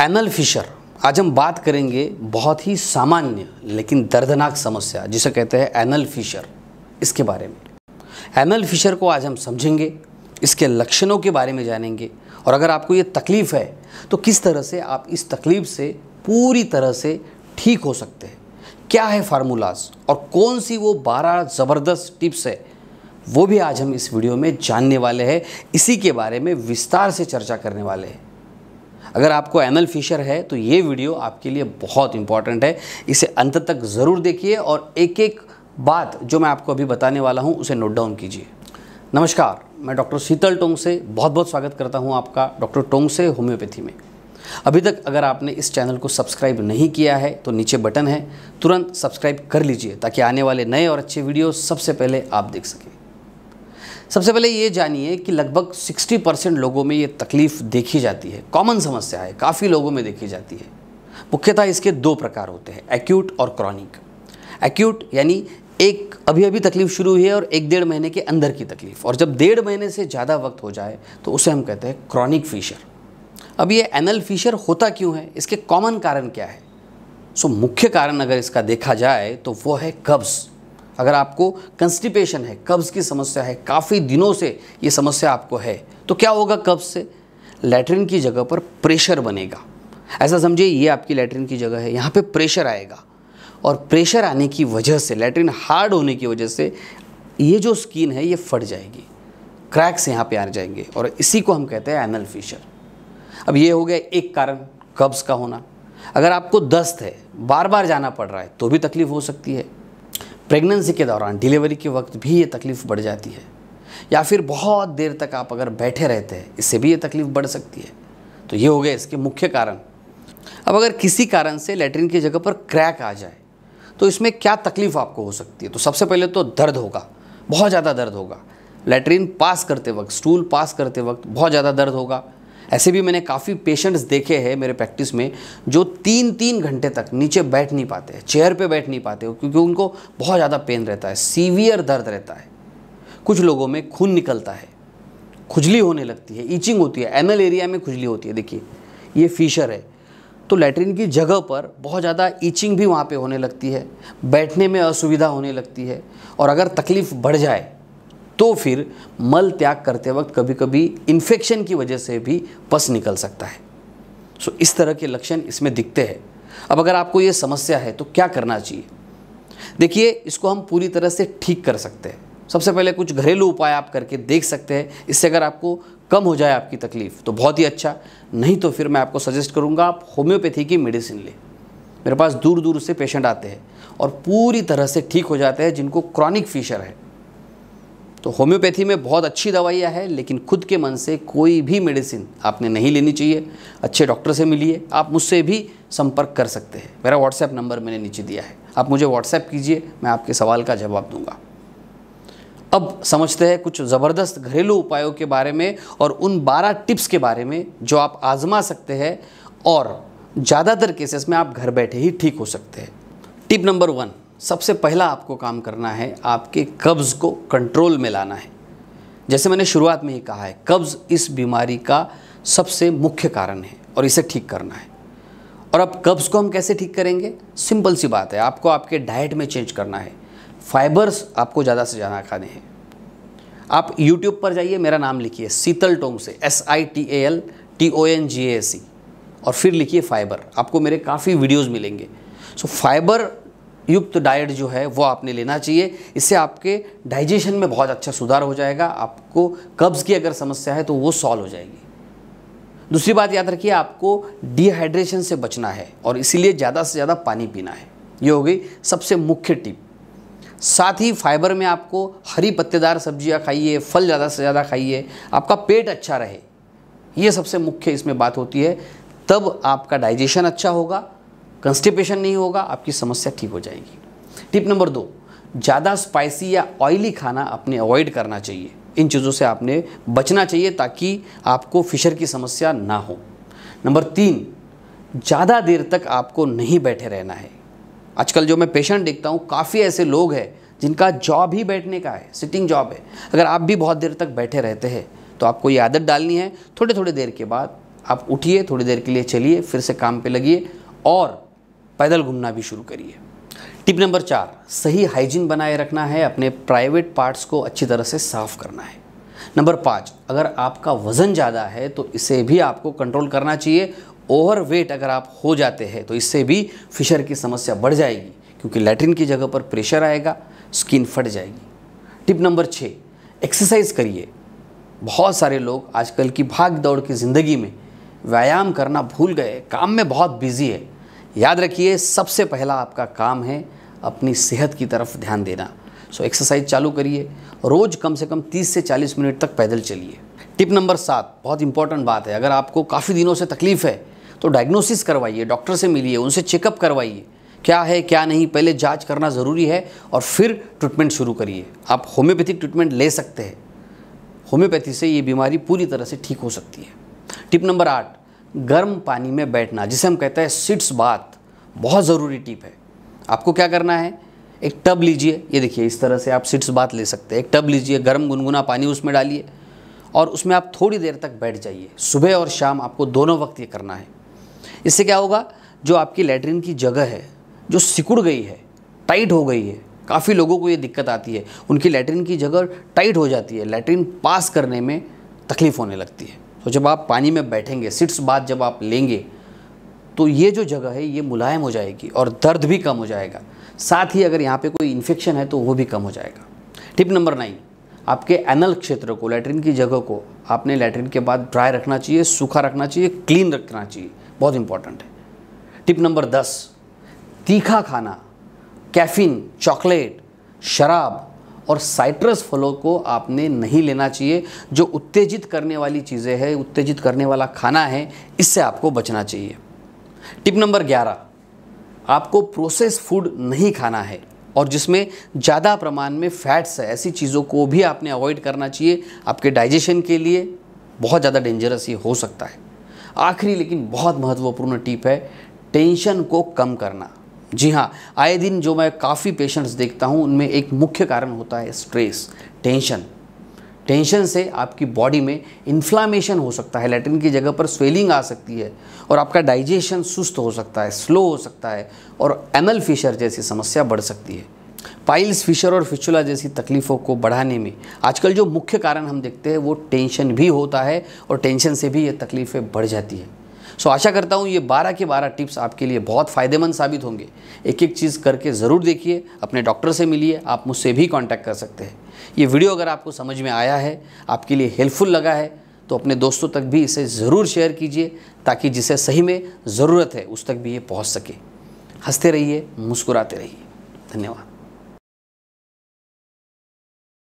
anal fissure आज हम बात करेंगे बहुत ही सामान्य लेकिन दर्दनाक समस्या जिसे कहते हैं एनल फिशर इसके बारे में एनल फिशर को आज हम समझेंगे इसके लक्षणों के बारे में जानेंगे और अगर आपको ये तकलीफ़ है तो किस तरह से आप इस तकलीफ़ से पूरी तरह से ठीक हो सकते हैं क्या है फार्मूलाज और कौन सी वो बारह ज़बरदस्त टिप्स है वो भी आज हम इस वीडियो में जानने वाले हैं इसी के बारे में विस्तार से चर्चा करने वाले हैं अगर आपको एनल फिशर है तो ये वीडियो आपके लिए बहुत इंपॉर्टेंट है इसे अंत तक ज़रूर देखिए और एक एक बात जो मैं आपको अभी बताने वाला हूँ उसे नोट डाउन कीजिए नमस्कार मैं डॉक्टर शीतल टोंग से बहुत बहुत स्वागत करता हूँ आपका डॉक्टर टोंग से होम्योपैथी में अभी तक अगर आपने इस चैनल को सब्सक्राइब नहीं किया है तो नीचे बटन है तुरंत सब्सक्राइब कर लीजिए ताकि आने वाले नए और अच्छे वीडियो सबसे पहले आप देख सकें सबसे पहले ये जानिए कि लगभग 60 परसेंट लोगों में ये तकलीफ़ देखी जाती है कॉमन समस्या है काफ़ी लोगों में देखी जाती है मुख्यतः इसके दो प्रकार होते हैं एक्यूट और क्रॉनिक एक्यूट यानी एक अभी अभी तकलीफ शुरू हुई है और एक डेढ़ महीने के अंदर की तकलीफ और जब डेढ़ महीने से ज़्यादा वक्त हो जाए तो उसे हम कहते हैं क्रॉनिक फीशर अब ये एनल फीशर होता क्यों है इसके कॉमन कारण क्या है सो मुख्य कारण अगर इसका देखा जाए तो वो है कब्ज़ अगर आपको कंस्टिपेशन है कब्ज़ की समस्या है काफ़ी दिनों से ये समस्या आपको है तो क्या होगा कब्ज़ से लेटरिन की जगह पर प्रेशर बनेगा ऐसा समझिए ये आपकी लेटरिन की जगह है यहाँ पे प्रेशर आएगा और प्रेशर आने की वजह से लेटरिन हार्ड होने की वजह से ये जो स्किन है ये फट जाएगी क्रैक्स यहाँ पे आ जाएंगे और इसी को हम कहते हैं एनल फिशर अब ये हो गया एक कारण कब्ज़ का होना अगर आपको दस्त है बार बार जाना पड़ रहा है तो भी तकलीफ़ हो सकती है प्रेगनेंसी के दौरान डिलीवरी के वक्त भी ये तकलीफ़ बढ़ जाती है या फिर बहुत देर तक आप अगर बैठे रहते हैं इससे भी ये तकलीफ़ बढ़ सकती है तो ये हो गए इसके मुख्य कारण अब अगर किसी कारण से लेटरिन की जगह पर क्रैक आ जाए तो इसमें क्या तकलीफ़ आपको हो सकती है तो सबसे पहले तो दर्द होगा बहुत ज़्यादा दर्द होगा लेटरिन पास करते वक्त स्टूल पास करते वक्त बहुत ज़्यादा दर्द होगा ऐसे भी मैंने काफ़ी पेशेंट्स देखे हैं मेरे प्रैक्टिस में जो तीन तीन घंटे तक नीचे बैठ नहीं पाते चेयर पे बैठ नहीं पाते क्योंकि उनको बहुत ज़्यादा पेन रहता है सीवियर दर्द रहता है कुछ लोगों में खून निकलता है खुजली होने लगती है ईचिंग होती है एनल एरिया में खुजली होती है देखिए ये फीशर है तो लेटरिन की जगह पर बहुत ज़्यादा ईचिंग भी वहाँ पर होने लगती है बैठने में असुविधा होने लगती है और अगर तकलीफ़ बढ़ जाए तो फिर मल त्याग करते वक्त कभी कभी इन्फेक्शन की वजह से भी पस निकल सकता है सो इस तरह के लक्षण इसमें दिखते हैं अब अगर आपको ये समस्या है तो क्या करना चाहिए देखिए इसको हम पूरी तरह से ठीक कर सकते हैं सबसे पहले कुछ घरेलू उपाय आप करके देख सकते हैं इससे अगर आपको कम हो जाए आपकी तकलीफ़ तो बहुत ही अच्छा नहीं तो फिर मैं आपको सजेस्ट करूँगा आप होम्योपैथी की मेडिसिन लें मेरे पास दूर दूर से पेशेंट आते हैं और पूरी तरह से ठीक हो जाते हैं जिनको क्रॉनिक फीशर है तो होम्योपैथी में बहुत अच्छी दवाइयाँ हैं लेकिन खुद के मन से कोई भी मेडिसिन आपने नहीं लेनी चाहिए अच्छे डॉक्टर से मिलिए आप मुझसे भी संपर्क कर सकते हैं मेरा व्हाट्सएप नंबर मैंने नीचे दिया है आप मुझे व्हाट्सएप कीजिए मैं आपके सवाल का जवाब दूंगा अब समझते हैं कुछ ज़बरदस्त घरेलू उपायों के बारे में और उन 12 टिप्स के बारे में जो आप आज़मा सकते हैं और ज़्यादातर केसेस में आप घर बैठे ही ठीक हो सकते हैं टिप नंबर वन सबसे पहला आपको काम करना है आपके कब्ज़ को कंट्रोल में लाना है जैसे मैंने शुरुआत में ही कहा है कब्ज़ इस बीमारी का सबसे मुख्य कारण है और इसे ठीक करना है और अब कब्ज़ को हम कैसे ठीक करेंगे सिंपल सी बात है आपको आपके डाइट में चेंज करना है फाइबर्स आपको ज़्यादा से ज़्यादा खाने हैं आप यूट्यूब पर जाइए मेरा नाम लिखिए शीतल टोंग से S I T A L T O N G A C और फिर लिखिए फाइबर आपको मेरे काफ़ी वीडियोज़ मिलेंगे सो फाइबर युक्त डाइट जो है वो आपने लेना चाहिए इससे आपके डाइजेशन में बहुत अच्छा सुधार हो जाएगा आपको कब्ज़ की अगर समस्या है तो वो सॉल्व हो जाएगी दूसरी बात याद रखिए आपको डिहाइड्रेशन से बचना है और इसीलिए ज़्यादा से ज़्यादा पानी पीना है ये हो गई सबसे मुख्य टिप साथ ही फाइबर में आपको हरी पत्तेदार सब्जियां खाइए फल ज़्यादा से ज़्यादा खाइए आपका पेट अच्छा रहे ये सबसे मुख्य इसमें बात होती है तब आपका डाइजेशन अच्छा होगा कंस्टिपेशन नहीं होगा आपकी समस्या ठीक हो जाएगी टिप नंबर दो ज़्यादा स्पाइसी या ऑयली खाना आपने अवॉइड करना चाहिए इन चीज़ों से आपने बचना चाहिए ताकि आपको फिशर की समस्या ना हो नंबर तीन ज़्यादा देर तक आपको नहीं बैठे रहना है आजकल जो मैं पेशेंट देखता हूँ काफ़ी ऐसे लोग हैं जिनका जॉब ही बैठने का है सिटिंग जॉब है अगर आप भी बहुत देर तक बैठे रहते हैं तो आपको ये आदत डालनी है थोड़े थोड़े देर के बाद आप उठिए थोड़ी देर के लिए चलिए फिर से काम पे लगिए और पैदल घूमना भी शुरू करिए टिप नंबर चार सही हाइजीन बनाए रखना है अपने प्राइवेट पार्ट्स को अच्छी तरह से साफ करना है नंबर पाँच अगर आपका वज़न ज़्यादा है तो इसे भी आपको कंट्रोल करना चाहिए ओवर वेट अगर आप हो जाते हैं तो इससे भी फिशर की समस्या बढ़ जाएगी क्योंकि लेटरिन की जगह पर प्रेशर आएगा स्किन फट जाएगी टिप नंबर छः एक्सरसाइज करिए बहुत सारे लोग आजकल की भाग दौड़ की ज़िंदगी में व्यायाम करना भूल गए काम में बहुत बिजी है याद रखिए सबसे पहला आपका काम है अपनी सेहत की तरफ ध्यान देना सो एक्सरसाइज चालू करिए रोज़ कम से कम 30 से 40 मिनट तक पैदल चलिए टिप नंबर सात बहुत इंपॉर्टेंट बात है अगर आपको काफ़ी दिनों से तकलीफ़ है तो डायग्नोसिस करवाइए डॉक्टर से मिलिए उनसे चेकअप करवाइए क्या है क्या नहीं पहले जांच करना ज़रूरी है और फिर ट्रीटमेंट शुरू करिए आप होम्योपैथिक ट्रीटमेंट ले सकते हैं होम्योपैथी से ये बीमारी पूरी तरह से ठीक हो सकती है टिप नंबर आठ गर्म पानी में बैठना जिसे हम कहते हैं सिट्स बात बहुत ज़रूरी टिप है आपको क्या करना है एक टब लीजिए ये देखिए इस तरह से आप सिट्स बात ले सकते हैं एक टब लीजिए गर्म गुनगुना पानी उसमें डालिए और उसमें आप थोड़ी देर तक बैठ जाइए सुबह और शाम आपको दोनों वक्त ये करना है इससे क्या होगा जो आपकी लेटरिन की जगह है जो सिकुड़ गई है टाइट हो गई है काफ़ी लोगों को ये दिक्कत आती है उनकी लेटरिन की जगह टाइट हो जाती है लेटरिन पास करने में तकलीफ़ होने लगती है तो जब आप पानी में बैठेंगे सिट्स बाद जब आप लेंगे तो ये जो जगह है ये मुलायम हो जाएगी और दर्द भी कम हो जाएगा साथ ही अगर यहाँ पे कोई इन्फेक्शन है तो वो भी कम हो जाएगा टिप नंबर नाइन आपके एनल क्षेत्र को लेटरिन की जगह को आपने लेटरिन के बाद ड्राई रखना चाहिए सूखा रखना चाहिए क्लीन रखना चाहिए बहुत इंपॉर्टेंट है टिप नंबर दस तीखा खाना कैफीन चॉकलेट शराब और साइट्रस फलों को आपने नहीं लेना चाहिए जो उत्तेजित करने वाली चीज़ें हैं उत्तेजित करने वाला खाना है इससे आपको बचना चाहिए टिप नंबर ग्यारह आपको प्रोसेस फूड नहीं खाना है और जिसमें ज़्यादा प्रमाण में फैट्स है ऐसी चीज़ों को भी आपने अवॉइड करना चाहिए आपके डाइजेशन के लिए बहुत ज़्यादा डेंजरस ये हो सकता है आखिरी लेकिन बहुत महत्वपूर्ण टिप है टेंशन को कम करना जी हाँ आए दिन जो मैं काफ़ी पेशेंट्स देखता हूँ उनमें एक मुख्य कारण होता है स्ट्रेस टेंशन टेंशन से आपकी बॉडी में इन्फ्लामेशन हो सकता है लेटिन की जगह पर स्वेलिंग आ सकती है और आपका डाइजेशन सुस्त हो सकता है स्लो हो सकता है और एनल फिशर जैसी समस्या बढ़ सकती है पाइल्स फिशर और फिचुला जैसी तकलीफ़ों को बढ़ाने में आजकल जो मुख्य कारण हम देखते हैं वो टेंशन भी होता है और टेंशन से भी ये तकलीफ़ें बढ़ जाती हैं सो आशा करता हूँ ये बारह के बारह टिप्स आपके लिए बहुत फ़ायदेमंद साबित होंगे एक एक चीज़ करके ज़रूर देखिए अपने डॉक्टर से मिलिए आप मुझसे भी कॉन्टैक्ट कर सकते हैं ये वीडियो अगर आपको समझ में आया है आपके लिए हेल्पफुल लगा है तो अपने दोस्तों तक भी इसे ज़रूर शेयर कीजिए ताकि जिसे सही में ज़रूरत है उस तक भी ये पहुँच सके हंसते रहिए मुस्कुराते रहिए धन्यवाद